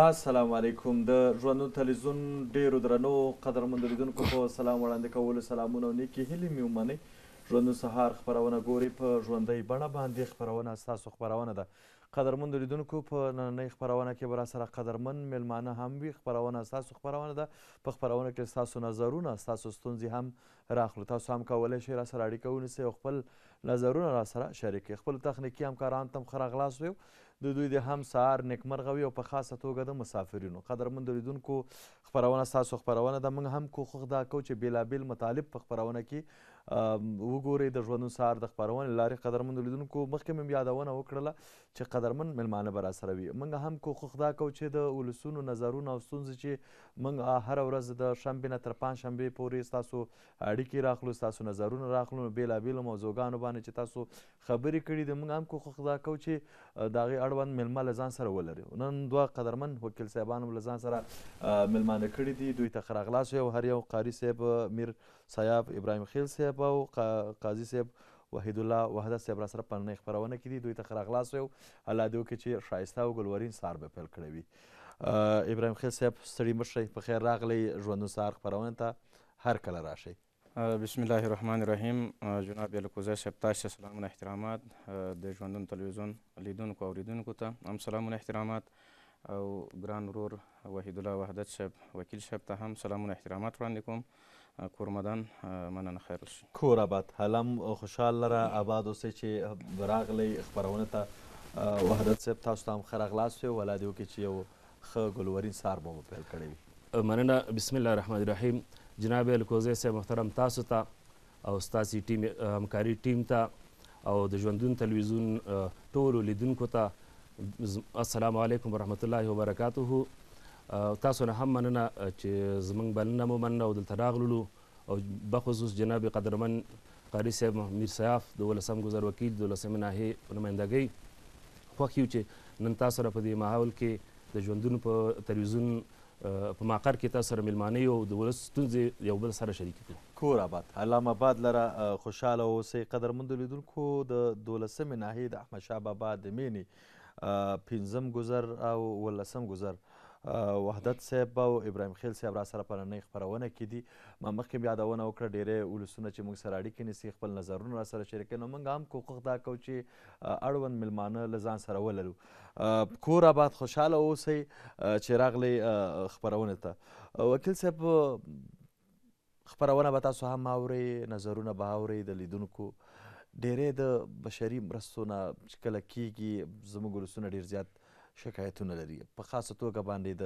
السلام علیکم د ژوندون تلویزیون ډیرو درنو قدرمنو لیدونکو په سلام وړاندې کولو سلامونه او نیکې هیلې مې ومنئ ژوندون سهار خپرونه ګوري په ژوندۍ بڼه باندې خپرونه ستاسو خپرونه ده قدرمنو لیدونکو په نننۍ خپرونه کې به راسره قدرمن میلمانه هم وي خپرونه ستاسو خپرونه ده په خپرونه کې ستاسو نظرونه ستاسو ستونزې هم راخلو تاسو هم کولی شئ راسره اړیکه ونیسئ او خپل نظرونه راسره شریکئ خپلو تخنیکي همکارانو ته هم ښه راغلاست ویو د دوی د هم سهار نیکمرغه وي او په خاصه توګه د مسافرینو قدرمندو لیدونکو خپرونه ستاسو خپرونه ده موږ هم کوښښ دا کوو چې بېلابېل مطالب په خپرونه کې وګورئ د ژوندون سهار د خپرونې لارې قدرمن لیدونکو مخکې مې یادونه وکړله چې قدرمن میلمانه به راسره وي موږ هم کو خدا کو چې د ولسونو نظرونه او ستونزې چې موږ هر ورځ د شنبې نه تر پنجشنبې پورې ستاسو اړیکې راخلو ستاسو نظرونه راخلو بېلابېلو موضوعګانو باندې چې تاسو خبرې کړي دي موږ هم کو خدا کو چې د هغې اړوند میلمه له ځان سره ولري نن دوه قدرمن وکیل صاحبان له ځان سره میلمانه کړي دي دوی ته ښه راغلاست او هر یو قاري صاحب میر سیاب ابراهیم خیل صاحب او قاضي صاحب وحید الله وحدت صاحب را سره په نننۍ خپرونه کې دي دوی ته ښه راغلاست ویو الله دې وکړي چې ښایسته او ګلورین سهار به پیل کړی وي ابراهیم خیل صاحب ستړي مه شئ په خیر راغلی ژوندون سهار خپرونې ته هر کله راشئ بسم الله الرحمن الرحیم جناب الکوزه صاحب تاسو سلامونه احترامات د ژوندون تلویزیون لیدونکو اوریدونکو ته هم سلامونه احترامات او ګران ورور وحید الله وحدت صاحب وکیل صاحب ته هم سلامونه احترامات وړاندې کوم کورمدان مننه خیر اوسئ کور آباد هلم خوشحال لره آباد اوسئ چې راغلی خپرونه ته وحدت صاحب تاسو ته هم ښه راغلاست یو ولا دې وکړي چې یو ښه ګلورین سار مو پیل کړی وي مننه بسم الله الرحمن الرحیم جناب الکوزی صاحب محترم تاسو ته او ستاسې ټیم همکاري ټیم ته او د ژوندون تلویزیون ټولو لیدونکو ته السلام علیکم ورحمت الله وبرکاته تاسو نه هم مننه چې زمونږ بلنه مو مننه او دلته راغللو او بخصوص جناب قدرمن قاری صاحب میر سیاف دولسم ګزر وکیل دولسم ناحیې نمایندګۍ خوښ یو چې نن تاسو سره په دې ماحول کې د ژوندونو په تلویزیون په ماقر کې تاسو سره ملمانه یو د ولس ستونزې یو بل سره شریک کړو کور آباد علامه آباد لره خوشاله اوسئ قدرمندو لیدونکو د دولسمې ناحیې د احمدشاه بابا د مینې پنځم ګزر او ولسم ګزر وحدت صاحب او ابراهیم خیل صاحب را سره په ننۍ خپرونه کې دي ما مخکې هم یادونه وکړه ډېری ولسونه چې موږ سره اړیکې نیسي خپل نظرونه را سره شریکوي نو موږ هم کوښښ دا کوو چې اړوند میلمانه له ځان سره ولرو کور آباد خوشحاله اوسئ چې راغلی خپرونې ته وکیل صاحب خپرونه به تاسو هم اورئ نظرونه به اورئ د لیدونکو ډیری د بشري مرستو نه چې کله کیږي زموږ ولسونه ډیر زیات شکایتونه لري په خاصه توګه باندې د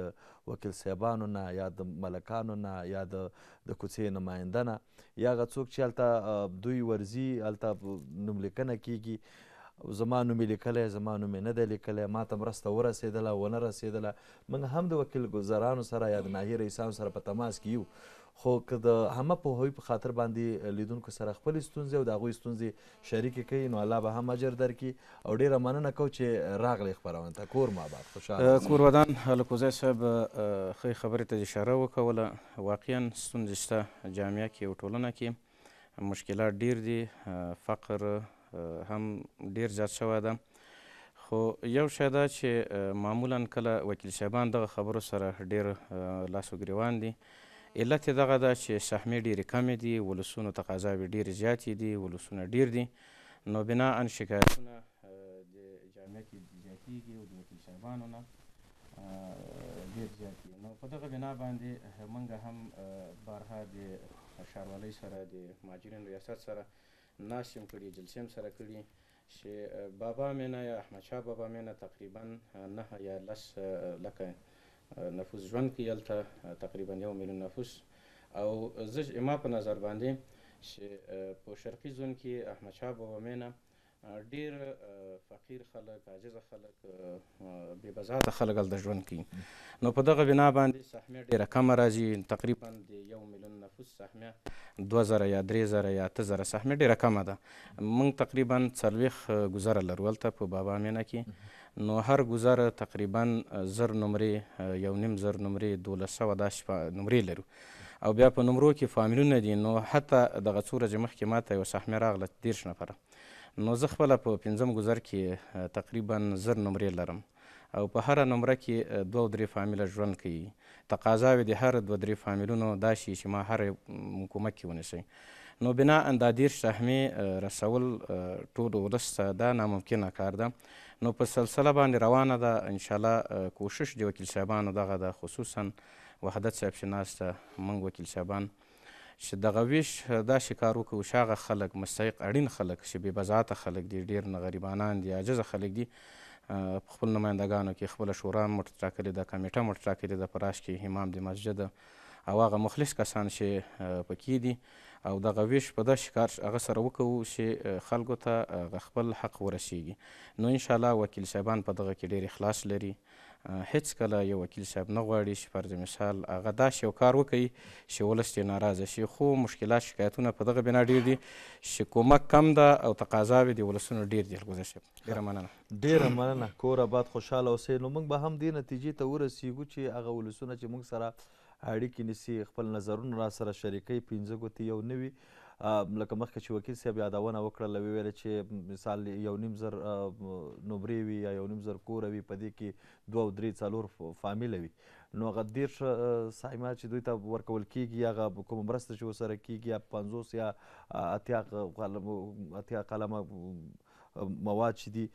وکیل صاحبانو نه یا د ملکانو نه یا د د کوڅې نماینده نه یا هغه څوک چې هلته دوی ورځي هلته نوملیکنه کیږي زما نوم یې لیکلی زما نوم یې نه دی لیکلی ما ته مرسته ورسېدله ونه رسېدله موږ هم د وکیل ګزارانو سره یا د ناحیې رئیسانو سره په تماس کې یو خو که د همه پوهوي په خاطر باندې لیدونکو سره خپل ستونزې او د هغوی ستونزې شریکې کړي نو الله به هم اجر درکړي او ډیره مننه کو چې راغلی خپرونې ته کور ما بعد خوشحاله کور ودان هلکوزی صاحب ښې خبرې ته اشاره وکوله واقعا ستونزې شته جامعه کې او ټولنه کې مشکلات ډیر دي فقر هم ډیر زیات شوی ده خو یو شی دا چې معمولا کله وکیل صاحبان دغه خبرو سره ډیر لاس و ګریوان دي علت یې دغه ده چې سهمې ډېرې کمې دي ولسونو تقاضاوې ډېرې زیاتې دي ولسونه ډېر دي نو بناان شکایتونه د جامع کې زیاتېږي او د وکیل صاحبانو نه ډېر زیات دي نو په دغه بنا باندې موږ هم بارها د ښاروالۍ سره د مهاجرین ریاست سره ناستې هم کړي جلسې هم سره کړي چې بابا مینه یا احمدشاه بابا مینه تقریبا نه یا لس لکه نفوس ژوند کوي هلته تقریبا یو میلیون نفوس او زه زما په نظر باندې چې په شرقي زون کې احمدشاه بابا مینه ډیر فقیر خلک عاجز خلک بې بزاته خلک هلته ژوند کوي نو په دغه بنا باندې سهمیه ډیره کمه راځي تقریبا د یو میلیون نفوس سهمیه دوه زره یا درې زره یا اته زره سهمیه ډیره کمه ده موږ تقریبا څلوېښت ګزاره لرو هلته په بابا مینه کې نو هر ګزار تقریبا زر نمرې یو نیم زر نمرې دولس سوه دا نمرې لرو او بیا په نمرو کې فامیلونه دي نو حتی دغه څو ورځې مخکې ماته یو سهمه راغله دېرش نفره نو زه خپله په پنځم ګزار کې تقریبا زر نمرې لرم او په هره نمره کې دوه درې فامیله ژوند کوي تقاضاوې د هر دوه درې فامیلونو دا شي چې ما هر کومک کې ونیسئ نو بنا ان دا دېرش سهمې رسول ټولو ولس ته دا ناممکنه کار ده نو په سلسله باندې روانه ده انشاءالله کوشش د وکیل صاحبانو دغه ده خصوصا وحدت صاحب چې ناست موږ وکیل صاحبان چې دغه ویش داسې کار وکړو چې هغه خلک مستحق اړین خلک چې بې بزاته خلک دي ډېر نه غریبانان دي عاجزه خلک دي په خپل نمایندګانو کې خپله شورا مټ ټاکلې ده کمیټه مټ ټاکلې ده په راش کې امام د مسجد او هغه مخلص کسان چې پکې دي او دغه ویش په داسې کار هغه سره وکړو چې خلکو ته خپل حق ورسیږي نو انشاءالله وکیل صاحبان په دغه کې ډېر اخلاص لري هیڅ کله یو وکیل صاحب نه غواړي چې فرض مثال هغه داسې یو کار وکړي چې ولس ترې ناراضه شي خو مشکلات شکایتونه په دغه بنا ډېر دي چې کومک کم ده او تقاضاوې د ولسونو ډېر دي الګوزه صاحب ډېره مننه ډېره مننه کور آباد خوشحاله اوسئ نو موږ به هم دې نتیجې ته ورسیږو چې هغه ولسونه چې موږ سره اړیکې نیسي خپل نظرونه را سره شریکوي پنځه ګوتې یو نه وي لکه مخکې چې وکیل صاحب یادونه وکړله ویویله چې مثال یو نیم زر نمرې وي یا یو نیم زر کوره وي په دې کې دوه او درې څلور فامیله وي نو هغه دېرش سایمات چې دوی ته ورکول کېږي هغه کومه مرسته چې ورسره کېږي یا پنځوس یا اتیا اتیا قلمه مواد چې دي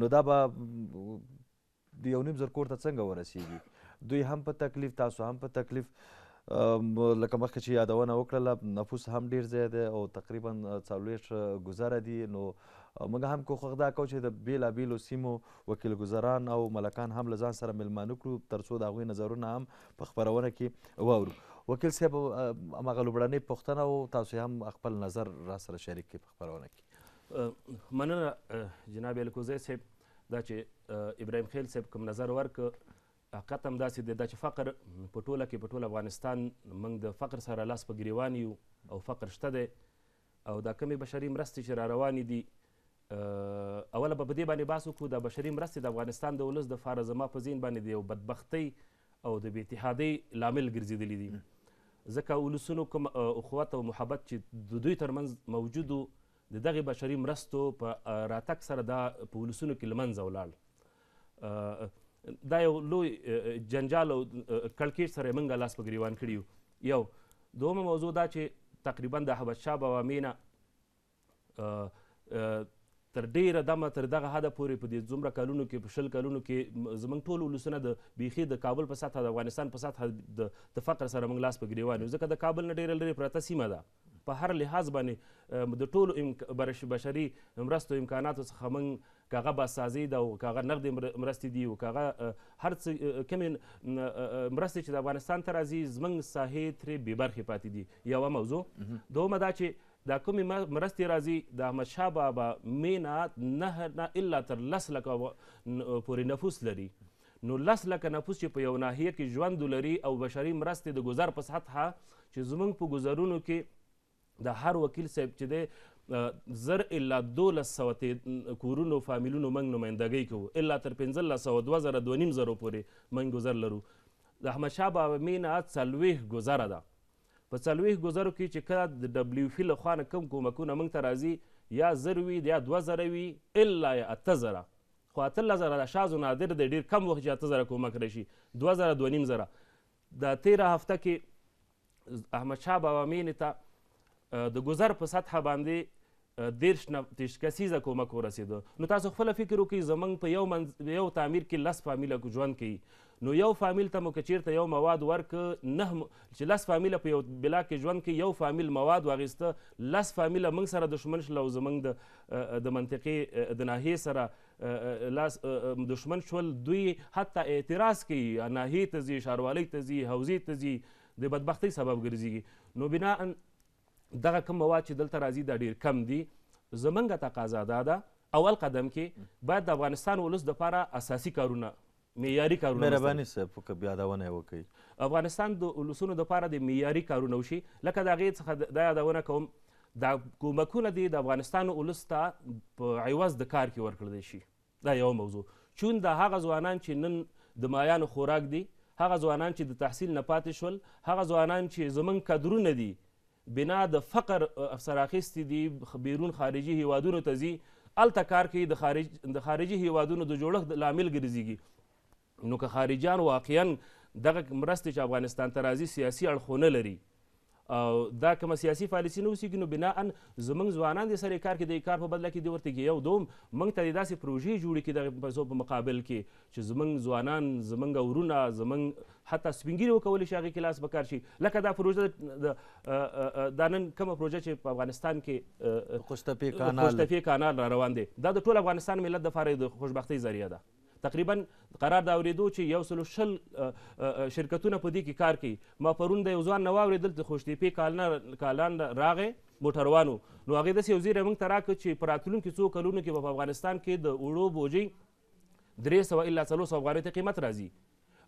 نو دا به د یو نیم زر کور ته څنګه ورسیږي دوی هم په تکلیف تاسو هم په تکلیف لکه مخکې چې یادونه وکړله نفوس هم ډیر زیات دی او تقریبا څلوېښت ګزاره دي نو موږ هم کوښښ دا کوو چې د بېلابېلو سیمو وکیل ګزاران او ملکان هم له ځان سره میلمانه کړو تر څو د هغوی نظرونه هم په خپرونه کې واورو وکیل صاحب هماغه لومړنۍ پوښتنه و تاسو هم خپل نظر را سره شریک کړئ په خپرونه کې مننه جناب الکوزی صاحب دا چې ابراهیم خیل صاحب کوم نظر ورک حقیقت هم داسې دی دا چې فقر په ټوله کې په ټول افغانستان موږ د فقر سره لاس په ګریوان یو او فقر شته دی او دا کمې بشري مرستې چې را روانې دي اوله به په دې باندې بحث وکړو د بشري مرستې د افغانستان د ولس د فاره زما په ذهن باندې د یو بدبختۍ او د بې اتحادۍ لامل ګرځېدلی دي ځکه ولسونو کوم اخوت او محبت چې د دوی ترمنځ موجود د دغې بشري مرستو په راتګ سره دا په ولسونو کې له منځه ولاړ دا یو لوی جنجال او کړکېچ سره یې موږ لاس په ګریوان کړي یو دومه موضوع دا چې تقریبا د احمدشاه بابا مینه تر ډیره دمه تر دغه حده پورې په دې څومره کلونو کې په شل کلونو کې زموږ ټول ولسونه د بیخي د کابل په سطحه د افغانستان په سطحه د فقر سره موږ لاس په ګریوان یو ځکه د کابل نه ډیره لرې پرته سیمه ده په هر لحاظ باندې د ټولو بشري مرستو امکاناتو څخه موږ کاغه بازسازي ده او کاغه نقد مرستې دي او کاغه هر څه کمې مرستې چې د افغانستان ته راځي زموږ ساحې ترې بې برخې پاتې دي یوه موضوع دومه دا چې دا کومې مرستې راځي د احمدشاه بابا مینا نه نه الا تر لس لکه پورې نفوس لري نو لس لکه نفوس چې په یو ناحیه کې ژوند لري او بشري مرستې د گذر په سطحه چې زموږ په گذرونو کې د هر وکیل صاحب چې دی زر الا دولس سوه کورونو فامیلونو موږ نمایندګۍ کوو الا تر پنځلس سوه دوه زره دوه نیم زرو پورې موږ ګذر لرو د احمدشاه بابامي نه څلوېښت ګذره ده په څلوېښت ګذرو کې چې کله د ډبلیوفي له خوا نه کوم کومکونه موږ ته راځي یا زر وي یا دوه زره وي الا یا اته زره خو اتلس زره د شازو نادر د ډېر کم وخت چې اته زره کومک راشي دوه زره دوه نیم زره د تېره هفته کې احمدشاه بابامینې ته د ګذر په سطحه باندې دیرش نهدېرش کسیزه کومک ورسېده نو تاسو خپله فکر وکړئ زموږ په یو منز یو تعمیر کې لس فامیله ژوند کوي نو یو فامیل ته مو که چېرته یو مواد ورکه نه چې لس فامیله په یو بلاک کې ژوند کوي یو فامیل مواد واخیسته لس فامیله موږ سره دښمن شول او زموږ د د منطقې د ناحیې سره لاس دښمن شول دوی حتی اعتراض کوي ناحیې ته ځي ښاروالۍ ته ځي حوزې ته ځي د بدبختۍ سبب ګرځېږي نو بنا دغه کوم مواد چې دلته راځي دا ډیر کم دي زمونږ تقاضا دا ده اول قدم کې باید د افغانستان ولس دپاره اساسي کارونه معیاري کارونه مهرباني صاحب که یادونه یې وکړئ افغانستان د ولسونو دپاره د معیاري کارونه وشي لکه د هغې څخه دا یادونه کوم دا کومکونه دي د افغانستان ولس ته په عوض د کار کې ورکړل شي دا یو موضوع چون د هغه ځوانان چې نن د مایانو خوراک دي هغه ځوانان چې د تحصیل نه پاتې شول هغه ځوانان چې زمونږ کدرونه دي بنا د فقر افسر اخیستې دي بیرون خارجي هیوادونو ته ځي هلته کار کوي د خارج د خارجي هیوادونو د جوړښت لامل ګرځېږي نو که خارجیان واقعا دغه مرستې چې افغانستان ته راځي سیاسي اړخونه لري دا کوم سیاسي فالسي نه اوسېږي نو بنا زموږ ځوانان دې سره کار کې د کار په بدله کې دې ورته کې یو دوم موږ ته داسې پروژې جوړې کړي دغه پیسو په مقابل کې چې زموږ ځوانان زموږ ورونه زموږ حتی سپین ږیري وکولی شي هغې کې لاس به کار شي لکه دا پروژه دا نن کومه پروژه چې په افغانستان کې قشتفې کانال را روان دی دا د ټول افغانستان ملت دپاره د خوشبختۍ ذریعه ده تقریبا قرار دا اوریدو چې یو سلو شل شرکتونه په دې کې کار کوي ما پرون د یو ځوان نه واورېدل د خوشتیپې کالنه کالان راغی موټروانو نو هغې داسې یو زیری موږ ته راکړه چې په راتلونکي څو کلونو کې به په افغانستان کې د اوړو بوجۍ درې سوه الا څلور سوه افغانۍ ته قیمت راځي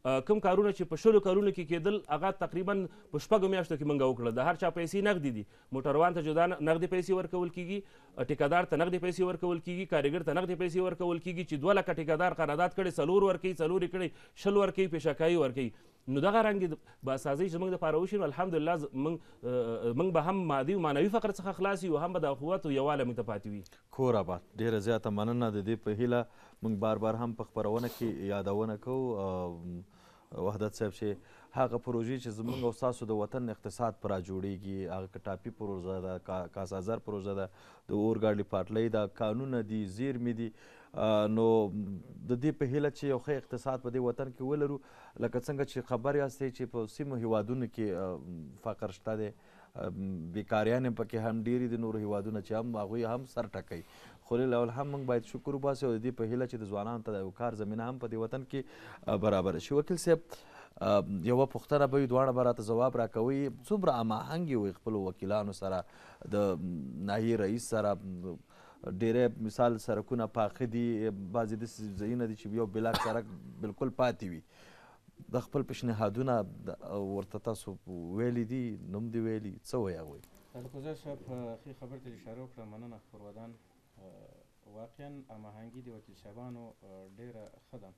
کم کارونه چې په شلو کارونو کې کېدل هغه تقریبا په شپږو میاشتو کې موږ وکړل د هر چا پیسې نغدي دي موټروان ته جدا نغدي پیسې ورکول کېږي ټیکادار ته نغدي پیسې ورکول کېږي کارګر ته نغدي پیسې ورکول کېږي چې دوه لکه ټیکادار قرارداد کړي څلور ورکوي څلور یې کړي شل ورکوي پیشاکایي ورکوي نو دغه رنګ به سازي چې موږ د پاره وشي نو الحمدلله موږ به هم مادي او معنوي فقر څخه خلاص یو هم به د قوت او یووالی موږ ته پاتې وي کور آباد ډېره زیاته مننه د دې په هیله موږ بار بار هم په خپرونه کې یادونه کوو وحدت صاحب چې هغه پروژې چې زموږ او ستاسو د وطن اقتصاد پر راجوړېږي هغه که ټاپي پروژه ده کاسازر پروژه ده د اورګاډي پاټلۍ ده کانونه دي زیرمې دي نو د دې په هیله چې یو ښه اقتصاد په دې وطن کې ولرو لکه څنګه چې خبر یاستئ چې په سیمو هیوادونو کې فقر شته دی بیکاریان پکې هم ډیری د نورو هیوادونه چې هم هغوی هم سر ټکوي خو لول هم موږ باید شکر وباسو د دې په هیله چې د ځوانانو ته د یو کار زمینه هم په دې وطن کې برابر شي وکیل صاحب یوه پوښتنه به وي دواړه به راته ځواب راکوي څومره هماهنګ وي خپلو وکیلانو سره د ناحیې رئیس سره ډیره مثال سرکونه پاخه دي بعضې داسې ځایونه دي چې یو بلاک سرک بالکل پاتې وي د خپل پیشنهادونه ورته تاسو ویلي دي نوم دې ویلي څه وایي هغوی الکوزه صاحب ښې خبرې ته اشاره وکړه مننه خپرودان واقعا هماهنګي د وکیل صاحبانو ډېره ښه ده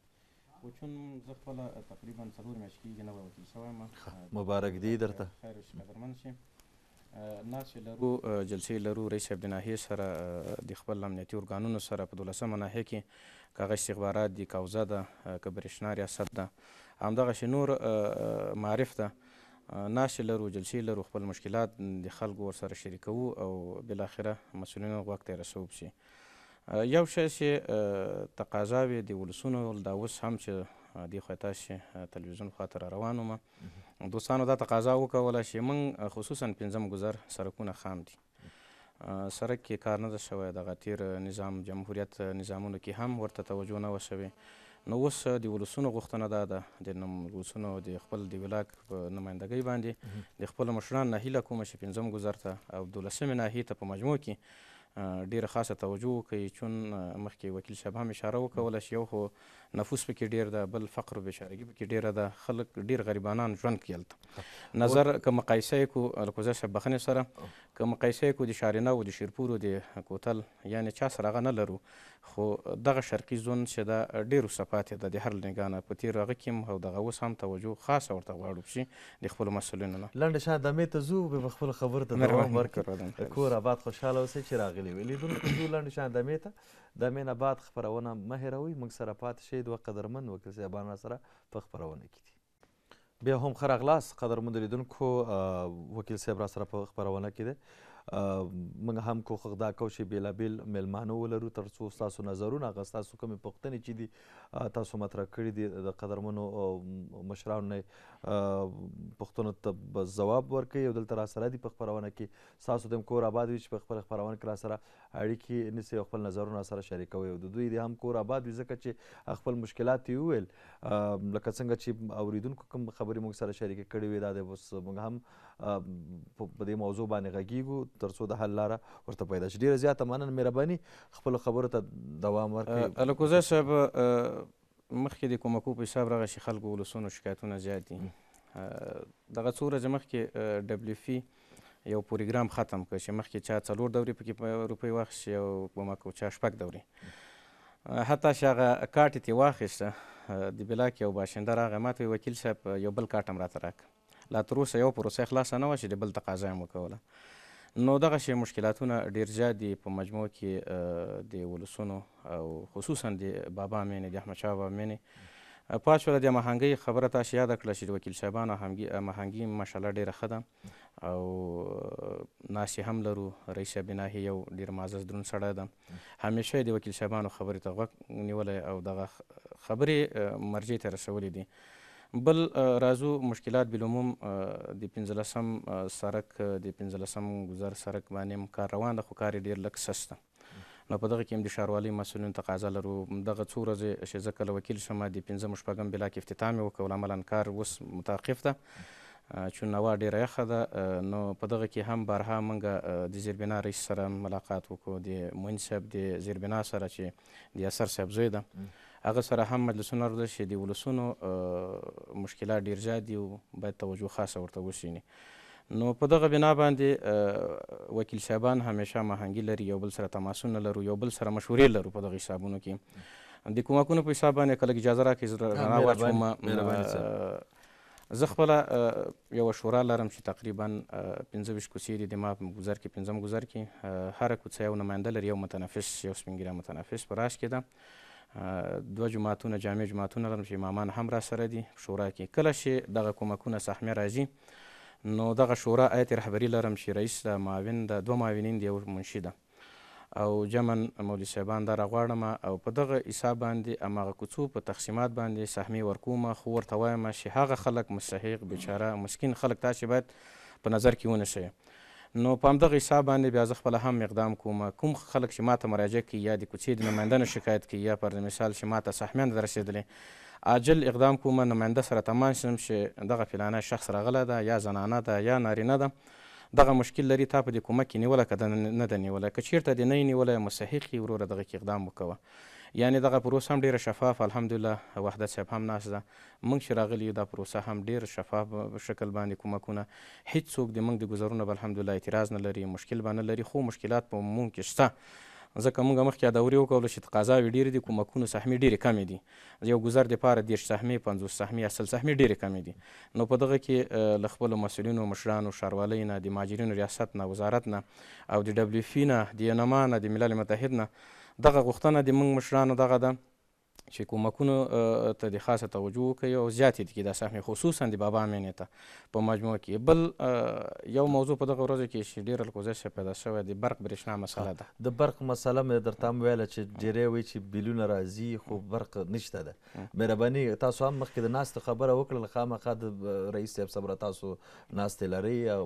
خو چون زه خپله تقریبا څلور میاشتې کېږي نه وکیل شوی یم مبارک دی درته خیر اوسې قدرمند شي ناستې لرو جلسې لرو رئیس صاحب د ناحیې سره د خپل امنیتي ارګانونو سره په دولسمه ناحیه کې که هغه استخبارات دي که ده که برېښنا ریاست ده همدغه نور معرف ده ناشې لرو جلسې لرو خپل مشکلات د خلکو ورسره شریکوو او بالاخره مسؤلینو غوږ ته رسوب شي یو شی چې تقاضاوې د ولسونو دا اوس هم چې دې خوا تاسې تلویزیون خوا ته روان وم دوستانو دا تقاضا وکوله چې موږ خصوصا پنځم ګذر سرکونه خام دي سرک کې کار نه ده شوی دغه تیر نظام جمهوریت نظامونو کې هم ورته توجه نه وه شوې نو اوس د ولسونو غوښتنه دا ده د ولسونو د خپل د ولایت په نمایندګۍ باندې د خپل مشران نه هیله کومه چې پنځم ګذر ته او دولسمې ناحیې ته په مجموع کې ډیره خاصه توجه وکړي چون مخکې وکیل صاحب هم اشاره وکوله چې یو خو نفوس پکې ډیر ده بل فقر بیچارهګي پکې ډیره ده خلک ډیر غریبانان ژوند کوي هلته نظر که مقایسه کو الکوزه صاحب بخنې سره که مقایسه کو د شارینه او د شیرپور او د کوتل یعنی چا سره هغه نه لرو خو دغه شرقي زون چې دا ډیرو صفات ده د هر لنګانه په تیر هغه کې او دغه اوس هم توجه خاصه ورته غواړو چې د خپل مسولینو نه لنډه شاده مې ته زو به خپل خبر ته دوام ورکړو کور آباد خوشاله اوسئ چې راغلي ولیدونکو زو لنډه شاده مې ته د مینه باد خپرونه مه هېروئ موږ سره پاتې شئ دوه قدرمن وکیل صاحبان راسره په خپرونه کې دي بیا هم ښه راغلاست قدرمن لیدونکو وکیل صاحب راسره په خپرونه کې دی موږ هم کوښښ دا کوو چې بیلابیل میلمانه ولرو تر څو ستاسو نظرونه هغه ستاسو کومې پوښتنې چې دي تاسو مطرح کړي دي د قدرمنو مشرانو نه پوښتنو ته ځواب ورکوي او دلته راسره دي په خپرونه کې ستاسو د کور آباد وي چې په خپل خپرونه کې راسره اړیکې نیسي او خپل نظرونه سره شریکوي او د دوی د هم کور آباد وي ځکه چې خپل مشکلات یې وویل لکه څنګه چې اوریدونکو کوم خبرې موږ سره شریکې کړې وې دا د اوس موږ هم په دې موضوع باندې غږیږو ترڅو د حل لاره ورته پیدا شي ډیره زیاته مننه مهرباني خپل خبرو ته دوام ورکړئ الکوزه صاحب مخکې د کومکو په حساب راغی چې خلکو ولسونو شکایتونه زیات دي دغه څو ورځې مخکې ډبلیو فی e یو پروګرام ختم کړ چې مخکې چا څلور دورې پکې روپۍ واخیستې او کومکو چا شپږ دورې حتی چې هغه کاټې ترې واخیسته د بلاک یو باشنده راغی ما ته وکیل صاحب یو بل کاټم راته راکړه لا تر اوسه یو پروسه خلاصه نه وه چې د بل تقاضا یې وکوله نو دغه شی مشکلاتونه ډیر زیات دي په مجموع کې د ولسونو او خصوصا د بابا مینې د احمدشاه بابا مینې پاشوله د هماهنګۍ خبره تاسو یاده کړه چې د وکیل صاحبانو هماهنګي ماشاءالله ډېره ښه ده او ناسی هم لرو رئیس صاحب ناهي یو ډېر معزز دروند سړی ده همیشه د وکیل صاحبانو خبرې ته غوږ نیولی او دغه خبرې مرجع ته رسولې دي بل رازو مشکلات بالعموم د پنځلسم سرک د پنځلسم ګذر سرک باندې هم کار روان ده خو کار یې ډېر لږ سست ده نو په دغه کې هم د ښاروالۍ مسؤلینو تقاضا لرو دغه څو ورځې چې زه کله وکیل شم د پنځم شپږم بلا کې افتتاح مې وکړ عملا کار اوس متوقف ده چون هوا ډیره یخه ده نو په دغه کې هم بارها موږ د زیربنا رئیس سره ملاقات وکړو د مون صاحب د زیربنا سره چې د اثر صاحب زوی ده هغه سره هم مجلسونه روزل شي د ولسونو مشکلات ډیر زیات دي او باید توجه خاصه ورته وشیني نو په دغه بنا باندې وکیل صاحبان همیشه ماهنګي لري یو بل سره تماسونه لرو یو بل سره مشورې لرو په دغه حسابونو کې د کومکونو په حساب باندې کله اجازه راکړي رڼا واچوم زه خپله یو شورا لرم چې تقریبا پنځه ویشت کوڅې دي د ما په ګذر کې پنځم ګذر کې هره کوڅه یو نماینده لري یو متنفس یو سپین ږیری متنفس په راش کې ده دوه جماعتونه جامع جماعتونه لرم چې امامان هم را سره دي شورا کې کله چې دغه کومکونه سهمه راځي نو دغه شورا آیت رهبري لرم چې رئیس د معاون د دوه معاونین دی یو منشي ده او جمن مولوي صاحبان دا راغواړم او په دغه حساب باندې امغه کوڅو په تقسیمات باندې سهمي ورکوم خو ورته وایم چې هغه خلک مستحق بیچاره مسکین خلک تاسو باید په نظر کې ونیسئ نو په همدغه حساب باندې بیا زه خپله هم اقدام کوم کوم خلک چې ماته مراجعه کوي یا د کوڅې د نمایندنو شکایت کوي یا پر مثال چې ماته سهمیان ده رسېدلې عاجل اقدام کوم نماینده سره تمان شم چې دغه فلانه شخص راغله ده یا زنانه ده یا نارینه ده دغه مشکل لري تا په دې کومک کې نیوله که نه ده نیوله که چېرته دې نه یې نیوله مستحق یې وروره دغه کې اقدام وکوه یعنی دغه پروسه هم ډیره شفاف الحمدلله وحدت صاحب هم ناست ده موږ چې راغلي دا پروسه هم ډیر شفاف شکل باندې کومکونه هیڅ څوک د موږ د ګذرونه به الحمدلله اعتراض نه لري مشکل به نه لري خو مشکلات په عموم کې شته ځکه موږ مخکې یادورې وکولو چې تقاضاوې ډېرې دي کومکونو سهمې ډېرې کمې دي یو ګزر دپاره دېرش سهمې پنځوس سهمې یا سل سهمې ډېرې کمې دي نو په دغه کې له خپلو مسؤلینو مشرانو ښاروالۍ نه د مهاجرینو ریاست نه وزارت نه او د ډبلیو في نه د ینما نه د ملل متحد نه دغه غوښتنه د موږ مشرانو دغه ده چې کومکونو ته د خاصه توجه وکړي او زیاتې دي کې دا سهمې خصوصا د بابا مینې ته په مجموعه کې بل یو موضوع په دغه ورځو کې چې ډېر الکوزشه پیدا شوی د برق برېښنا مسله ده د برق مسله مې درته هم ویله چې ډېرې وایي چې بیلونه راځي خو برق نشته ده مهرباني تاسو هم مخکې د ناستې خبره وکړل خامخا د رئیس صاحب سره تاسو ناستې لرئ او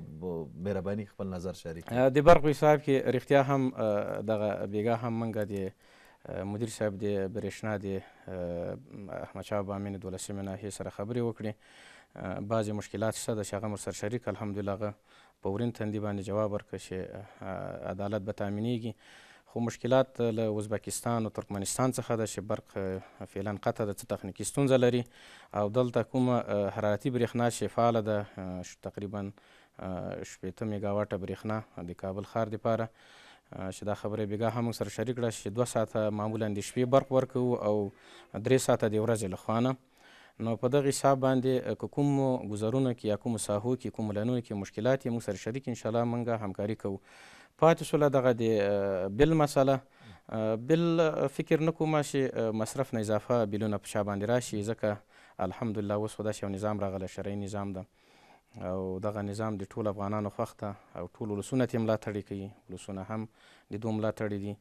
مهرباني خپل نظر شریک د برق په حساب کې رښتیا هم دغه بیګا هم منګه دی مدیر صاحب د برېښنا د احمدشاه بامین دولسمې ناحیې سره خبرې وکړې بعضې مشکلات شته ده چې هغه ورسره شریک الحمدلله هغه په ورین تندي باندې جواب ورکړ چې عدالت به تامینیږي خو مشکلات له ازبکستان او ترکمنستان څخه ده چې برق فعلا قطع ده څه تخنیکي ستونزه لري او دلته کومه حرارتي برېښنا چې فعاله ده تقریبا شپېته میګاواټه برېښنا د کابل ښار دپاره چې دا خبره بیګا هم سره شریک کړه چې دوه ساعته معمولا د شپې برق ورکو او درې ساعته د ورځې لخوانه نو په دغه حساب باندې که کوم ګزارونه کې یا کوم ساحو کې کوم لانونو کې مشکلات یې موږ سره شریک انشاءالله موږ همکاري کوو پاتې شوله دغه د بل مسله بل فکر نه کوم چې مصرف نه اضافه بلونه په شا باندې راشي ځکه الحمدلله اوس خو داسې یو نظام راغلی شرعي نظام ده او دغه نظام د ټول افغانانو خوښ ده او ټول ولسونه ترې ملاتړې کوي ولسونه هم د دوه ملاتړي دي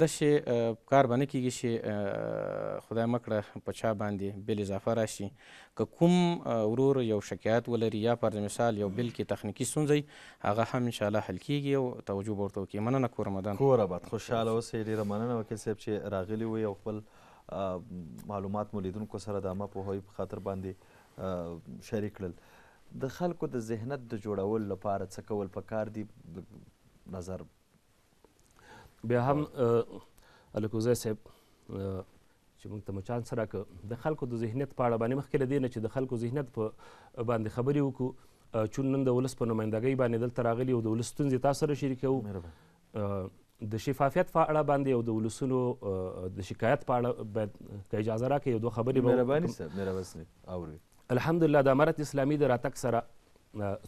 داسې کار به نه کیږي چې خدای مکړه په چا باندې بل اضافه راشي که کوم ورور یو شکایت ولري یا پر مثال یو بل کې تخنیکی ستونزې هغه هم انشاءالله حل کیږي او توجه به ورته وکړي مننه کوم مدن کوره باد خوشحاله اوسئ ډېره مننه وکیل صاحب چې راغلي وي او خپل معلومات مو لیدونکو سره د عامه پوهاوي په خاطر باندې شریک کړل د خلکو د ذهنت د جوړول لپاره څه کول پکار دي نظر بیا هم الکوزی صاحب چې موږ ته مچان سره که د خلکو د ذهنیت په اړه باندې مخکې له دې نه چې د خلکو ذهنیت په باندې خبرې وکړو چون نن د ولس په نمایندګۍ باندې دلته راغلي او د ولس ستونزې تاسو سره شریکوو د شفافیت په اړه باندې او د ولسونو د شکایت په اړه باید که اجازه راکړئ یو دوه خبرې مهرباني صاحب مهربان صاحب اورئ الحمدلله د امارت اسلامي د راتګ سره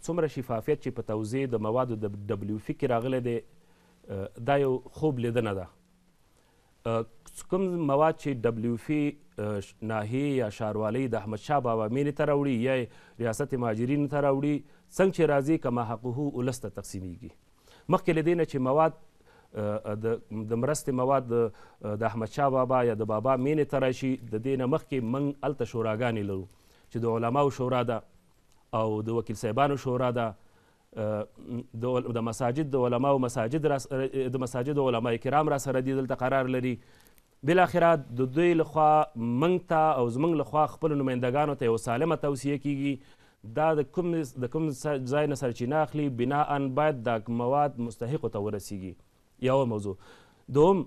څومره شفافیت چې په توضیع د موادو د ډبلیو فی کې راغلی دی دا یو خوب لیدنه ده کوم مواد چې ډبلیو فی ناحیې یا ښاروالۍ د احمدشاه بابا مینې ته راوړي یا ریاست مهاجرینو ته راوړي څنګه چې راځي کما حقهو اولس ته تقسیمیږي مخکې له دې نه چې مواد د مرستې مواد د احمدشاه بابا یا د بابا مینې ته راشي د دې نه مخکې موږ هلته شوراګانې لرو چې د علماو شورا ده او د وکیل صاحبانو شورا ده د مساجد د علماو مساجد د مساجد علما کرام را سره دي دلته قرار لري بالاخره د دوی لخوا موږ ته او زموږ لخوا خپلو نمایندګانو ته یو سالمه توصیه کیږي دا د کوم د کوم ځای نه سرچینه اخلي بناان باید دا مواد مستحقو ته ورسیږي یوه موضوع دوم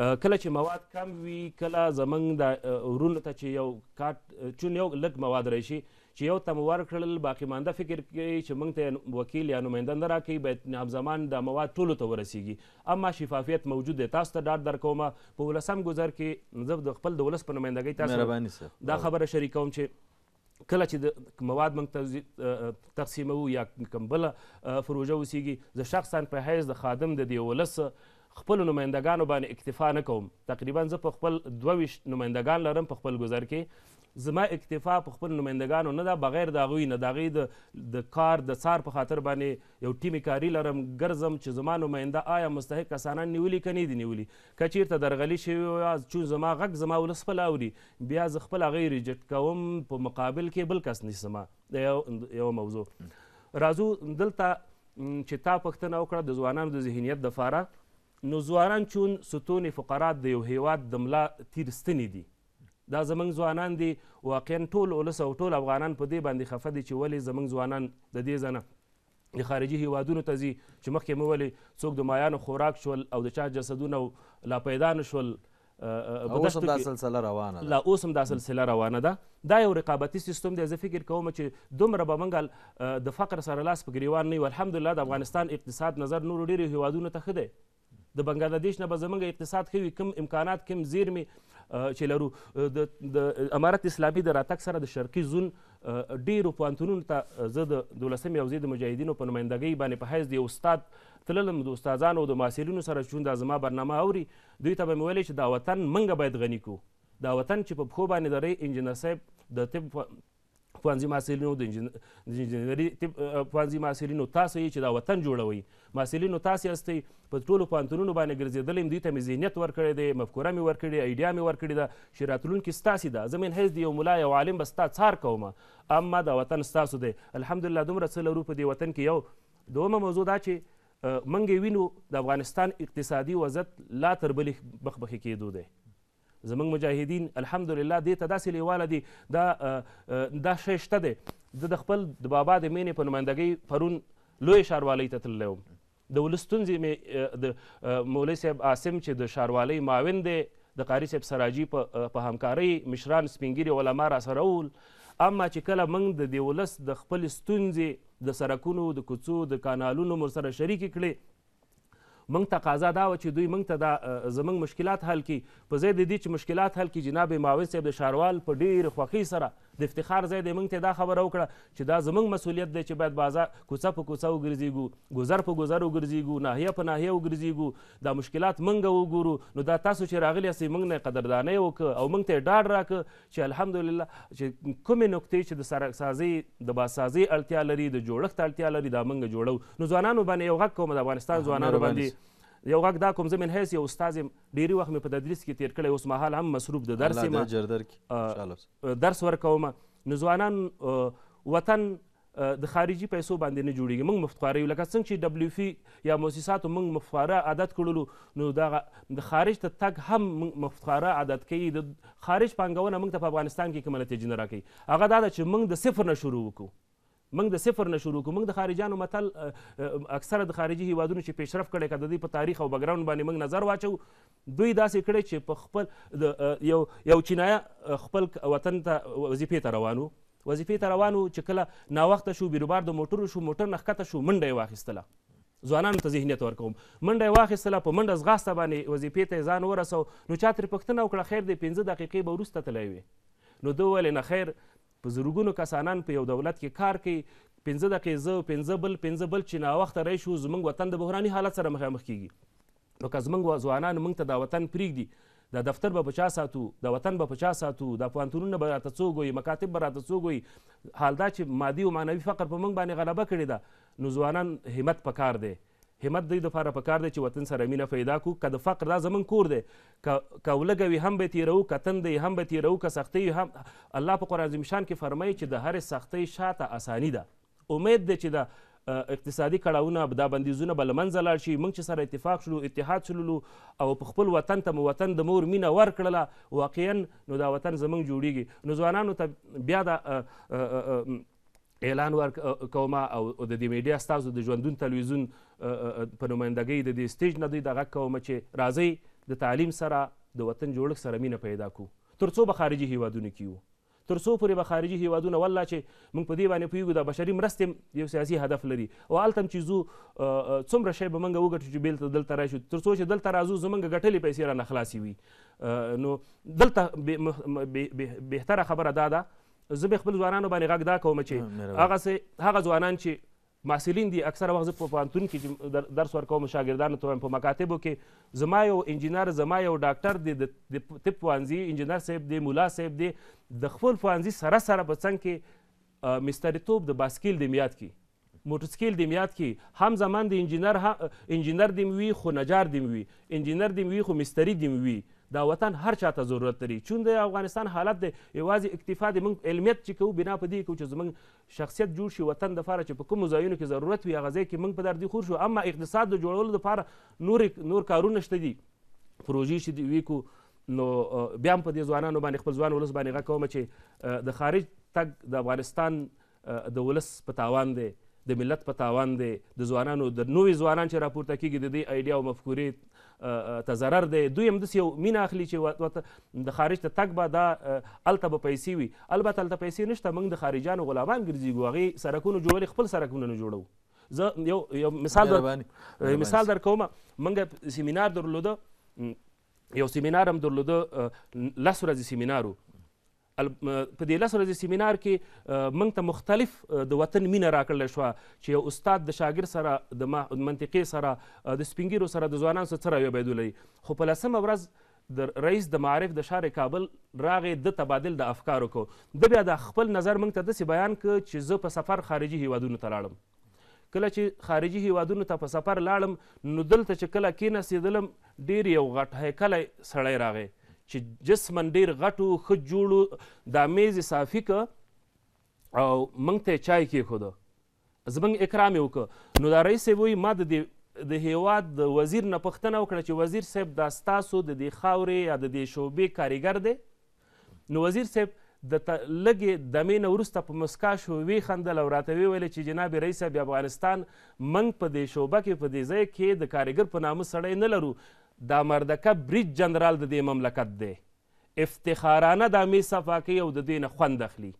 کله چې مواد کم وي کله زمنګ د ورونو ته چې یو کاټ چون یو لږ مواد راشي چې یو تم ورکړل باقي مانده فکر کوي چې موږ ته وکیل یا نماینده نه راکوي باید نام زمان د مواد ټولو ته ورسیږي اما شفافیت موجود دی تاسو ته ډاډ درکوم په ولسم ګذر کې زه د خپل د ولس په نمایندګۍ تاسو دا خبره شریکوم چې کله چې مواد موږ تقسیموو یا کوم بله پروژه اوسیږي زه شخصا په حیث د خادم د دې ولس خپل نمایندګانو باندې اکتفا نه کوم تقریبا زه په خپل دوه ویشت نمایندګان لرم په خپل ګذر کې زما اکتفا په خپل نمایندګانو نه ده بغیر د هغوی نه د هغې د کار د څار په خاطر باندې یو ټیمې کاري لرم ګرځم چې زما نماینده آیا مستحق کسانان نیولي که نه دي نیولي که چېرته درغلي شوي وه چون زما غږ زما ولس خپل اوري بیا زه خپل هغې ریجکټ کوم په مقابل کې بل کس نیسم د یو یو موضوع راځو دلته چې تا پوښتنه وکړه د ځوانانو د ذهنیت دپاره نو ځوانان چون ستون فقرات د یو هیواد د ملا تیر ستنې دي دا زمنګ ځوانان دي واقعا ټول ولس او ټول افغانان په دې باندې خفه دي چې ولې زمنګ ځوانان د دې ځنه د خارجي هیوادونو ته ځي چې مخکې مو ولې څوک د مایانو خوراک شول او د چا جسدونه لا پیدا شول اوس هم دا سلسله روانه ده لا اوس هم دا سلسله روانه ده دا یو رقابتي سیستم دی زه فکر کوم چې دومره به موږ د فقر سره لاس په ګریوان نه یو الحمدلله د افغانستان اقتصاد نظر نورو ډېرو هیوادونو ته ښه دی د بنګلاديش نه به زموږ اقتصاد ښه کم امکانات کم زیرمې چې لرو د امارت اسلامي د راتګ سره د شرقي زون ډیرو پوهنتونونو ته زه د دولسمې حوزې د مجاهدینو په نمایندګۍ باندې په حیث د یو استاد تللم د استادانو او د محصلینو سره چون دا زما برنامه اوري دوی ته به مې ویلې چې دا وطن منګه باید غني کړو دا وطن چې په پښو باندې درې انجینر صاحب د طب پوهنځي محصلینو د انجینري طب پوهنځي محصلینو تاسو یې چې دا وطن جوړوئ محصلینو تاسې یاستئ په ټولو پوهنتونونو باندې ګرځېدلی یم دوی ته مې ذهنیت ورکړی دی مفکوره مې ورکړې ایډیا مې ورکړې ده چې راتلونکي ستاسې ده زه من حیث د یو ملا یو عالم به ستا څار کومه اما دا وطن ستاسو دی الحمدلله دومره څه لرو په دې وطن کې یو دومه موضوع دا چې منګې وینو د افغانستان اقتصادي وضعیت لا تر بلې بخبخې کېدو دی زمونږ مجاهدین الحمدلله دې ته داسې لیواله دي دا دا شی شته دی زه د خپل د بابا د مینې په نمایندګۍ پرون لوی ښاروالۍ ته تللی وم د ولس ستونزې مې د مولوي صاحب عاصم چې د ښاروالۍ معاون دی د قاري صاحب سراجي په همکارۍ مشران سپینګیري علما راسره ول اما چې کله موږ د دې ولس د خپل ستونزې د سرکونو د کوڅو د کانالونو ورسره شریکې کړې موږ تقاضا دا وه چې دوی موږ ته دا زموږ مشکلات حل کړي په ځای د دې چې مشکلات حل کړي جناب معاون صاحب د ښاروال په ډېرې خوښۍ سره د افتخار ځای دی موږ ته دا خبره وکړه چې دا زموږ مسؤلیت دی چې باید بازار کوڅه په کوڅه وګرځېږو ګذر په ګذر وګرځېږو ناحیه په ناحیه وګرځېږو دا مشکلات موږ وګورو نو دا تاسو چې راغلی یاستئ موږ نه قدردانۍ وکړه او موږ ته یې ډاډ راکړه چې الحمدلله چې کومې نقطې چې د سرکسازۍ د باسازۍ اړتیا لري د جوړښت اړتیا لري دا موږ جوړو نو ځوانانو باندې یو غږ کوم د افغانستان ځوانانو باندې یو غږ دا کوم زه من حیث یو استاد یم ډېری وخت مې په تدریس کې تیر کړی اوس مهال هم مصروف د درس یم درس ورکوم نو ځوانان وطن د خارجي پیسو باندې نه جوړیږي موږ مفتخواره یو لکه څنګه چې دبلیو فی یا مؤسساتو موږ مفتخواره عادت کړلو نو دا د خارج ته تګ هم مفتخواره عادت کوي د خارج پانګونه موږ ته په افغانستان کې کومه نتیجه نه راکوي هغه دا ده چې موږ د صفر نه شروع وکړو موږ د صفر نه شروع کوو موږ د خارجیانو متل اکثره د خارجي هیوادونو چې پیشرف کړی که د دوی په تاریخ او بګراوند باندې موږ نظر واچو دوی داسې کړی چې په خپل یو یو چینایه خپل وطن ته وظیفې ته روان وظیفې ته روان چې کله ناوخته شو بیروبار د موټرو شو موټر نه ښکته شو منډه یې واخیستله ځوانانو ته ذهنیت ورکوم منډه یې واخیستله په منډه ځغاسته باندې وظیفې ته یې ځان ورسو نو چا ترې پوښتنه وکړه خیر دی پنځه دقیقې به وروسته تلی وې نو ده وویل نه خیر په زرګونو کسانان په یو دولت کې کار کوي پنځه دقیقې زه پنځه بل پنځه بل چې ناوخته رئیس شو زموږ وطن د بحراني حالت سره مخامخ کیږي نو که زموږ ځوانان موږ ته دا وطن پرېږدي د دفتر به په چا ساتو د وطن به په چا ساتو د پوهنتونونه به راته څوک وایي مکاتب به راته څوک وایي حال دا چې مادي او معنوي فقر په موږ باندې غلبه کړې ده نو ځوانان همت پکار دی همت دوی دپاره پکار دی چې وطن سره مینه پیدا کړو که د فقر دا زمونږ کور دی که ولږه وي هم به تیروو که تنده یې هم به تیروو که سختۍ هم الله په قرآن عظیم شان کې فرمایي چې د هرې سختۍ شاته اساني ده امید دی چې د اقتصادي کړاوونه دا بندیزونه به له منځه لاړ شي موږ چې سره اتفاق شلو اتحاد شلولو او په خپل وطن ته مو وطن د مور مینه ورکړله واقعا نو دا وطن زموږ جوړیږي نو ځوانانو ته بیا د اعلان ورکوم او د دې میډیا ستاسو د ژوندون تلویزیون په نمایندګۍ د دې سټیج نه دوی دغه کومه چې راځئ د تعلیم سره د وطن جوړښت سره مینه پیدا کړو تر څو به خارجي هیوادونو کې یو تر څو پورې به خارجي هیوادونه والله چې موږ په دې باندې پوهېږو دا بشري مرستې یو سیاسي هدف لري او هلته هم چې ځو څومره شی به موږ وګټو چې بیلته دلته راشو تر څو چې دلته راځو زموږ ګټلې پیسې رانه خلاصې وي نو دلته بهتره خبره دا ده زه به خپل ځوانانو باندې غږ دا کوم چې هغه هغه ځوانان چې محصلین دي اکثره وخت زه په پوهنتون کې درس ورکوم شاګردانو ته وایم په مکاتبو کې زما یو انجینر زما یو ډاکټر دی د طب پوهنځي انجینر صاحب دی ملا صاحب دی د خپل پوهنځي سره سره په څنګ کې مستریتوب د باسکیل دی میاد کی موټرسکیل دی میاد کی هم زمان د انجینر انجینر دی وی خو نجار دی وی انجینر دی وی خو مستری دی وی دا وطن هر چاته ضرورت لري چون د افغانستان حالت د یوازې اکتفا د موږ علمیت چې کوو بنا په دې کوو چې زموږ شخصیت جوړ شي وطن دپاره چې په کومو ځایونو کې ضرورت وي هغه ځای کې موږ په دردي خور شو اما اقتصاد د جوړولو دپاره نور نور کارونه شته دي پروژې چې وي کو نو بیا هم په دې ځوانانو باندې خپل ځوان ولس باندې غږ کوم چې د خارج تګ د افغانستان د ولس په تاوان دی د ملت په تاوان دی د ځوانانو د نوې ځوانان چې راپورته کیږي د دې ایډیا او مفکورې ته ضرر دی دوی همداسې یو مینه اخلي چې د خارج ته تګ به دا هلته به پیسې وي البته هلته پیسې نشته موږ د خارجیانو غلامان ګرځېږو هغې سړکونه جوړولې خپل سړکونه نه جوړو زه یو یو مثال در مثال در کوم موږ سیمینار درلوده یو سیمینار هم درلوده لس ورځې سیمینار و په دې لس ورځې سیمینار کې موږ ته مختلف د وطن مینه راکړل شوه چې یو استاد د شاګرد سره د منطقې سره د سپینګیرو سره د ځوانانو سره څه رایو لري خو په لسمه ورځ د رئیس د معارف د شار کابل راغې د تبادل د افکارو کو د بیا د خپل نظر موږ ته داسې بیان ک چې زه په سفر خارجي هیوادونو ته لاړم کله چې خارجي هیوادونو ته په سفر لاړم نو دلته چې کله کېناستېدلم ډېر یو غټ هیکلی سړی راغی چې جسمن ډیر غټو ښه جوړو دا میز یې صافي که او موږ ته یې چای کېښوده زموږ اکرام یې وکړه نو دا رئیس صاحب وایي ما د د هیواد د وزیر نه پوښتنه وکړه چې وزیر صاحب دا ستاسو د دې خاورې یا د دې شعبې کارګر دی نو وزیر صاحب د لږې دمې نه وروسته په مسکا شو ویخندل او راته ویې ویلې چې جناب رئیس صاحب افغانستان موږ په دې شعبه کې په دې ځای کې د کارګر په نامه سړی نه لرو دا مردکه بریج جنرال د دې مملکت دی افتخارانه دا میز صفا کوي او د دې نه خوند اخلي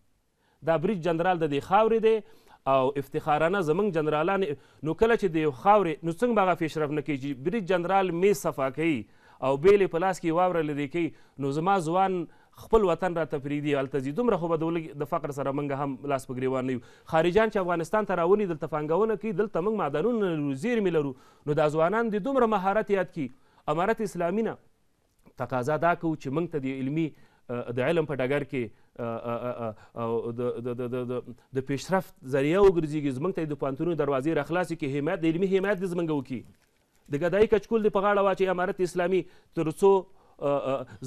دا بریج جنرال د دې خاورې دی او افتخارانه زمونږ جنرالان نو کله چې د یو خاورې نو څنګه به هغه پیشرف نه کیږي بریج جنرال میز صفا کوي او بیل په لاس کې واوره لري کوي نو زما ځوان خپل وطن را تفریدي هلته ځي دومره خو به د فقر سره موږ هم لاس په ګریوان نه یو خارجان چې افغانستان ته راونی دلته پانګونه کوي دلته موږ معدنونه لرو زیرمې لرو نو دا ځوانان د دومره مهارت یاد کړي امارت اسلامي نه تقاضا دا کوو چې موږ ته د علمي د علم په ډګر کې د پیشرفت ذریعه وګرځېږي زموږ ته د پوهنتونونو دروازې راخلاصې کړي حمایت د علمي حمایت دې زموږ وکړي د ګدایي کچکول دې په غاړه واچوي امارت اسلامي تر څو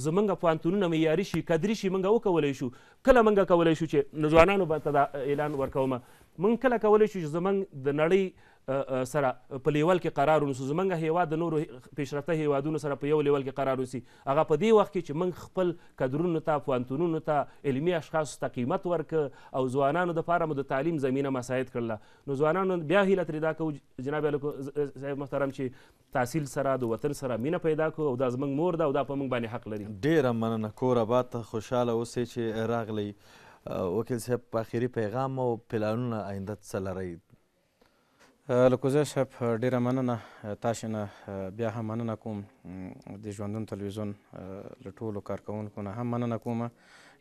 زمونږ پوهنتونونه معیاري شي قدري شي موږ وکولی شو کله موږ کولی شو چې ځوانانو به ته دا اعلان ورکوم موږ کله کولی شو چې زمونږ د نړۍ سره په لیول کې قرار ونیسو زموږ هیواد د نورو پیشرفته هیوادونو سره په یو لیول کې قرار ونیسي هغه په دې وخت کې چې موږ خپل کدرونو ته پوهنتونونو ته علمي اشخاصو ته قیمت ورکړه او ځوانانو دپاره مو د تعلیم زمینه مساعد کړله نو ځوانانو بیا هیله ترې دا کوو جناب صاحب محترم چې تحصیل سره د وطن سره مینه پیدا کړو او دا زموږ مور ده او دا په موږ باندې حق لري ډیره مننه کور آباد ته خوشحاله اوسئ چې راغلی وکیل صاحب په اخري پیغام او پلانونه آینده څه لرئ لکه زه صاحب ډیره مننه تاسې نه بیا هم مننه کوم د ژوندون تلویزیون له ټولو کارکوونکو نه هم مننه کومه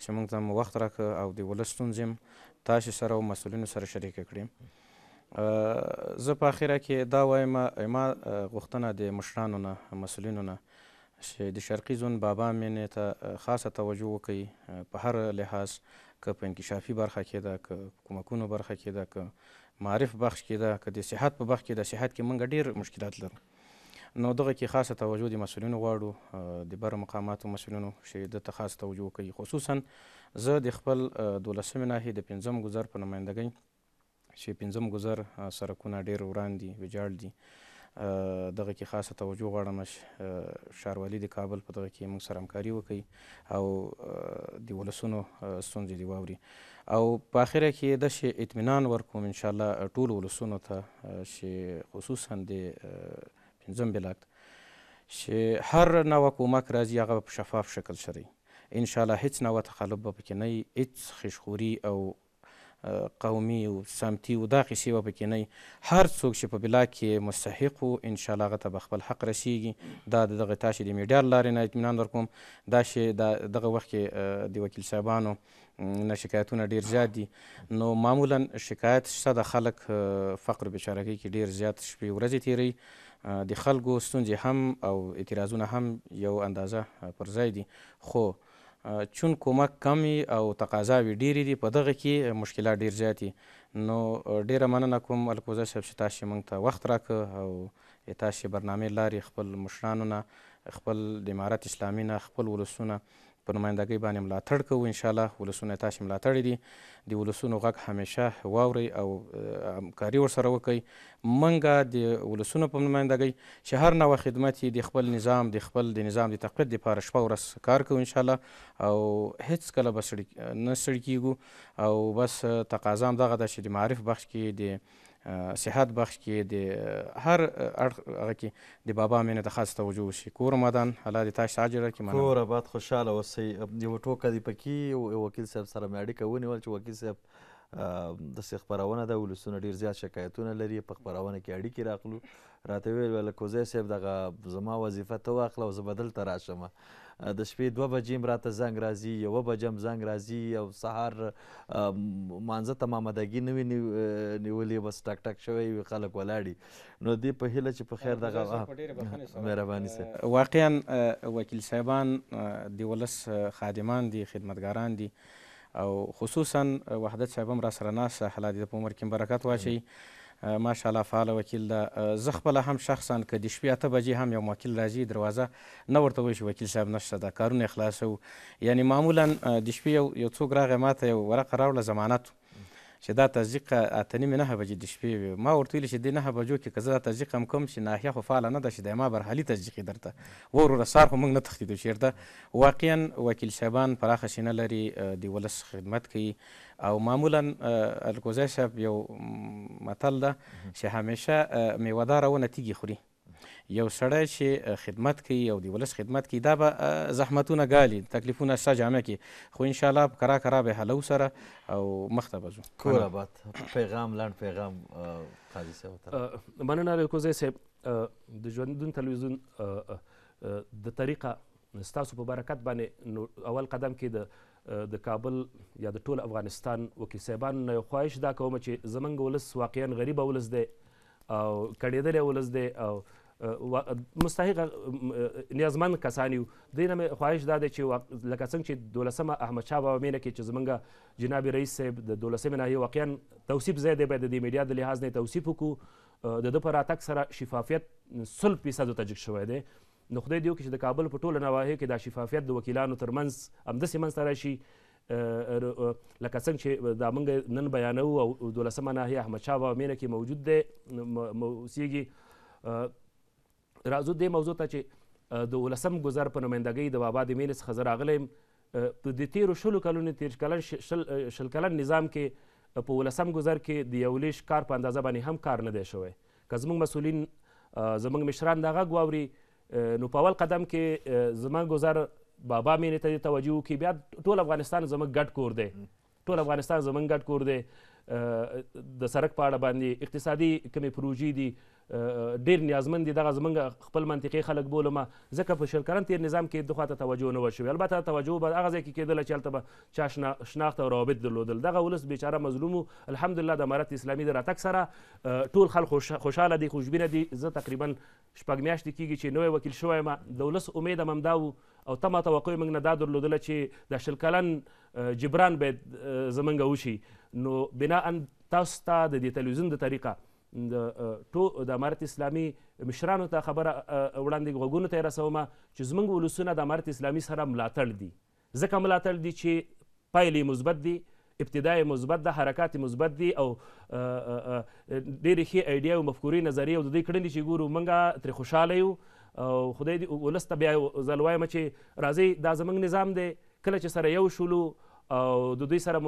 چې موږ ته مو وخت راکړه او د ولس ستونزې هم تاسې سره او مسؤلینو سره شریکې کړې زه په اخره کې دا وایم ما غوښتنه د مشرانو نه مسؤلینو نه چې د شرقي زون بابا مینې ته خاصه توجه وکړي په هر لحاظ که په انکشافي برخه کې ده که کومکونو برخه کې ده که معرف بخش کې ده که د صحت په بخش کې د صحت کې موږ ډیر مشکلات لرو نو دغه کې خاصه توجه د مسولینو غواړو د بر مقاماتو مسولینو چې د ته خاص توجه کوي خصوصا زه د خپل دولسمې ناحیې د پنځم ګذر په نمایندګۍ چې پنځم ګذر سرکونه ډیر وران دي ویجاړ دي دغه کې خاصه توجه غواړم شاروالي د کابل په دغه کې موږ سره همکاري وکړي او د ولسونو ستونزې دې واوري او په اخره کې د شي اطمینان ورکوم ان شاء الله ټول ولسونو ته شي خصوصا د پنځم بلاک شي هر نو کومک راځي هغه په شفاف شکل شری ان شاء الله هیڅ نو تخلف به پکې نه هیڅ خشخوري او قومي او سمتي او دا قصې به پکې نه هر څوک چې په بلاک کې مستحق وو ان شاء الله هغه ته به خپل حق رسیږي دا دغه تاسې د میډیا لارې نه اطمینان درکوم دا شي دغه وخت کې د وکیل صاحبانو نه شکایتونه ډیر زیات دي نو معمولا شکایت شته د خلک فقر بیچارګۍ کې ډیر زیات شپې ورځې تیری د خلکو ستونزې هم او اعتراضونه هم یو اندازه پر ځای دي خو چون کومک کمی او تقاضاوې ډیرې دي په دغه کې مشکلات ډیر زیات دي نو ډیره مننه کوم الکوزه صاحب چې تاسو موږ ته وخت راکړ او تاسو برنامه لاري خپل مشرانو نه خپل د امارات اسلامي نه خپل ولسونه په نمایندګۍ باندې ملاتړ کوو انشاءالله ولسونه تاسې ملاتړی دي د ولسونو غږ همیشه واورئ او همکاري ورسره وکړئ موږ د ولسونو په نمایندګۍ شهر نوه خدمت د خپل نظام د خپل د نظام د تقویت دپاره شپه ورځ کار کوو انشاءالله او هیڅکله به نه ستړي کیږو او بس تقاضا هم دغه ده چې د معارف بخش کې د صحت بخش کې د هر اړخ هغه کې د بابا مینه ته خاص توجه وشي کور مدان الله دې تاسو اجر کړي کور آباد خوشاله اوسئ یو ټوکه دې پکې وکیل صاحب سره مې اړیکه ونیول چې وکیل صاحب داسې خپرونه ده ولسونه ډېر زیات شکایتونه لري په خپرونه کې اړیکې راغلو راته ویل ویل کوزی صاحب دغه زما وظیفه ته واخله او زه به دلته راشم د شپې دوه بجې هم راته زنګ راځي یوه بجه هم زنګ راځي او سهار مانځه ته مامدګي نه وي نیولې بس ټک ټک شوی وي خلک ولاړي نو دې په هیله چې په خیر دغه مهرباني صاحب واقعا وکیل صاحبان د ولس خادمان دي خدمتګاران دي او خصوصا وحدت صاحب هم را سره ناسته حالا د په عمر کې برکت واچوي ماشاءالله فعال وکیل ده زه خپله هم شخصا که د شپې اته بجې هم یو وکیل راځي دروازه نه ورته وایي چې وکیل صاحب نشته ده کارونه یې خلاصو یعنې معمولا د شپې یو یو څوک راغی ما ته یو ورقه راوړله ضمانت چې دا تصدیق اته نیمې نهه بجې د شپې وي ما ورته ویلي چې دې نهه بجو کې که زه دا تصدیق هم کوم چې ناحیه خو فعاله نه ده چې دی ما برحالي تصدیقي درته ووروره سهار خو موږ نه تښتېدو چېرته واقعا وکیل صاحبان پراخه شینه لري د ولس خدمت کوي او معمولا الکوزی صاحب یو متل ده چې همیشه میوهداره ونه تیږې خوري یو سړی چې خدمت کوي او د ولس خدمت کوي دا به زحمتونه ګالي تکلیفونه شته جامع کې خو انشاءالله په کرا کرا به حلو سره او مخته به ځو کور آباد پیغام لنډ پیغام قاضي صاحب ته مننه علیکم زی صاحب د ژوندون تلویزیون د طریقه ستاسو په برکت باندې اول قدم کې د د کابل یا د ټول افغانستان وکیل صاحبانو نه یو خواهش دا کوم چې زمونږ ولس واقعا غریب ولس دی او کړېدلی ولس دی او مستحق نیازمند کسان یو دوی نه مې خواهش دا دی چې لکه څنګه چې دولسمه احمدشاه بابا مینه کې چې زمونږ جناب رئیس صاحب د دولسمې ناحیې واقعا توصیف ځای دی باید د دې میډیا د لحاظ نه توصیف وکړو د ده په راتګ سره شفافیت سل فیصدو ته جګ شوی دی نو خدای دې وکړي چې د کابل په ټوله نواحیو کې دا شفافیت د وکیلانو ترمنځ همداسې منځته راشي لکه څنګه چې دا موږ نن بیانوو او دولسمه ناحیه احمدشاه بابا مینه کې موجود دی اوسیږي راځو دې موضوع ته چې د ولسم گذر په نمایندګۍ د بابا د مینې څخه زه راغلی یم په د تیرو شلو کلونو تیر کلن شل, شل کلن نظام کې په ولسم گذر کې د یو لېش کار په اندازه باندې هم کار نه دی شوی که زموږ مسؤلین زموږ مشران دا غږ واوري نو په اول قدم کې زما گذر بابا مینې ته توجه وکړي بیا ټول افغانستان زموږ ګډ کور دی ټول افغانستان زموږ ګډ کور دی د سړک په اړه باندې اقتصادي کمې پروژې دي ډیر نیازمن دي دغه زمونږ خپل منطقې خلک بولم ځکه په شلکرن تیر نظام کې دوه خواته توجه نه وشوي البته توجه به هغه ځای کې کېدله چې هلته به چا شناخت او روابط درلودل دغه ولس بیچاره مظلوم الحمدلله د امارت اسلامي د راتګ سره ټول خلک خوشحاله دي خوشبینه دي زه تقریبا شپږ میاشتې کېږي چې نوی وکیل شوی یم د ولس امید هم همدا و او تمه توقع موږ نه دا درلودله چې د شل کلن جبران باید زمونږ وشي نو بناا تاسو ته د دې تلویزیون د طریقه د ټو د امارت اسلامي مشرانو ته خبره وړاندې غوږونو ته یې رسومه چې زموږ ولسونه د امارت اسلامي سره ملاتړ دي ځکه ملاتړ دي چې پایلې مثبت دي ابتدای مثبت ده حرکات مثبت دي او ډېرې ښې ایډیا او مفکورې نظریې او د دې کړنې چې ګورو موږ ترې خوشحاله یو خدای دې ولس ته بیا ځل وایم چې راځئ دا زموږ نظام دی کله چې سره یو شولو او د دوی سره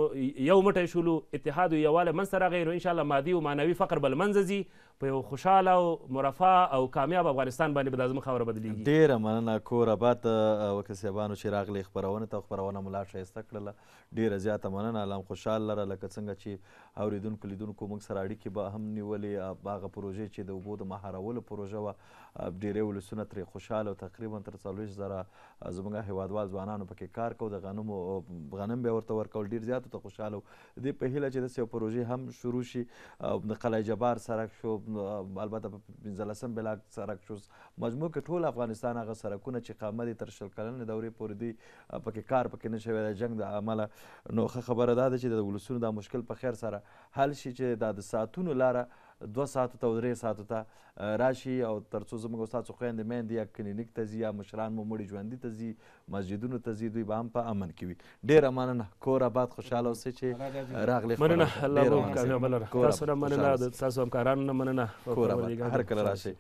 یو موټی شولو اتحاد او یووالی منځته راغی نو انشاءالله مادي او معنوي فقر به له منځه ځي په یو خوشحاله او مرفع او کامیاب افغانستان باندې به دا زموږ خاوره بدلیږي ډیره مننه کور اباد وکه صاحبانو چې راغلي خپرونه ته خپرونه مو لا ښایسته کړله ډیره زیاته مننه الله هم خوشحال لره لکه څنګه چې اورېدونکو لیدونکو موږ سره اړیکې به هم نیولې هغه پروژې چې د اوبو د مهارولو پروژه وه ډیری ولسونه ترې خوشحاله او تقریبا تر څلوېښت زره زموږ هیوادوال ځوانانو پکې کار کو د غنمو غنم به ورته ورکول ډیر زیاتو ته خوشحاله دې په هیله چې داسې یو پروژې هم شروع شي د قلعه جبار سرک شو البته په پنځلسم بلاک سرک شو مجموع کې ټول افغانستان هغه سرکونه چې قامه دي تر شل کلنې دورې پورې دي پکې کار پکې نه شوی د جنګ د عمله نو ښه خبره دا ده چې د ولسونو دا مشکل په خیر سره حل شي چې دا د ساتونو لاره دوه ساعتو ته او درې ساعتو ته راشي او ترڅو زموږ استادو خویندې میندې یا کلینیک ته ځي یا مشران مو مړي ژوندي ته ځي مسجدونو ته ځي دوی به هم په امن کې وي ډېره مننه کور آباد خوشحاله اوسئ چې راغلې مننه الله مو کامیابه لره تاسو نه مننه تاسو همکارانو نه مننه کور آباد هر کله راشئ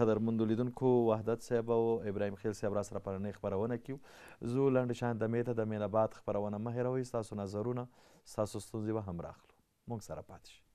قدرمندو لیدونکو وحدت صاحب او ابراهیم خیل صاحب را سره پرنۍ خبرونه کیو زو لنډ شان د میته د مینه باد خبرونه مه هیروئ ستاسو نظرونه ستاسو ستونزې به هم راخلو موږ سره پاتې شئ